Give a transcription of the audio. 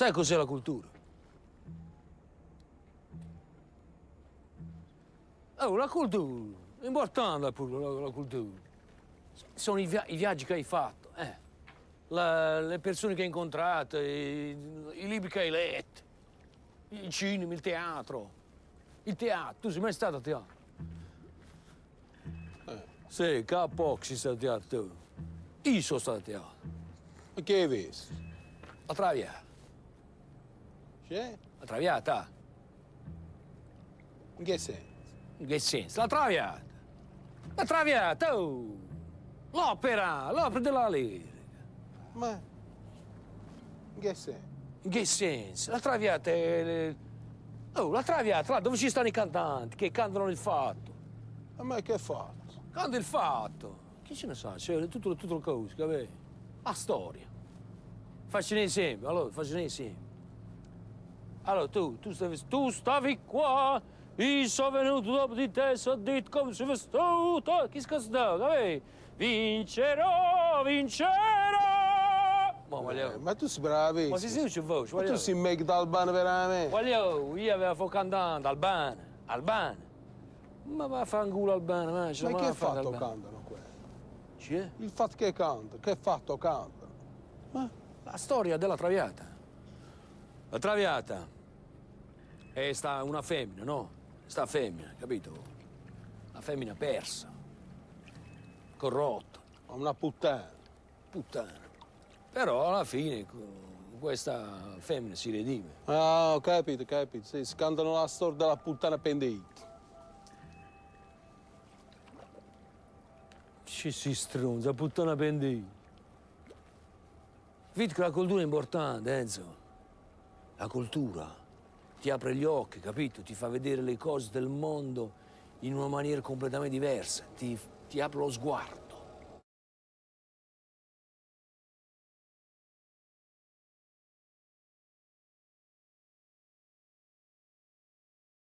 Sai cos'è la cultura? Oh, la cultura, è importante pure la, la cultura. Sono i, via i, viaggi che hai fatto, eh. la, le persone che hai incontrato, i, i libri che hai letto, il cinema, il teatro. Il teatro, tu sei mai stato a teatro? Eh. Sì, capo sei stato a teatro. Io sono stato a teatro. Ma che hai visto? A Traviata. Cioè? La traviata. In che senso? In che senso? La traviata. La traviata, oh! L'opera, l'opera della lirica. Ma... In che senso? In che senso? La traviata è... Oh, la traviata, là dove ci stanno i cantanti che cantano il fatto. A me che fatto? Canta il fatto. Chi ce ne sa? C'è tutto, tutto il caos, capito? La storia. Faccio un esempio, allora, faccio un esempio. Allora tu, tu stavi, tu stavi qua, io sono venuto dopo di te, so detto come sei vestuto, chi scostato, vedi? Vincerò, vincerò! Ma, eh, ma tu sei bravissimo. Ma si sente voce, Ma tu sei meglio d'Albano veramente. Voglio, io avevo fatto cantante, albano, albano. Ma va a fare un culo albano, ma... Ma che fatto cantano quello? C'è? Il fatto che cantano, che fatto cantano? Ma? La storia della Traviata. La Traviata e eh, sta una femmina, no? Sta femmina, capito? Una femmina persa, corrotta. Una puttana. Puttana. Però alla fine questa femmina si redime. Ah, ho capito, capito. Si scandano la storia della puttana pendente. Ci si stronza, puttana pendente. Vedi che la cultura è importante, Enzo. La cultura ti apre gli occhi, capito? Ti fa vedere le cose del mondo in una maniera completamente diversa, ti, ti apre lo sguardo.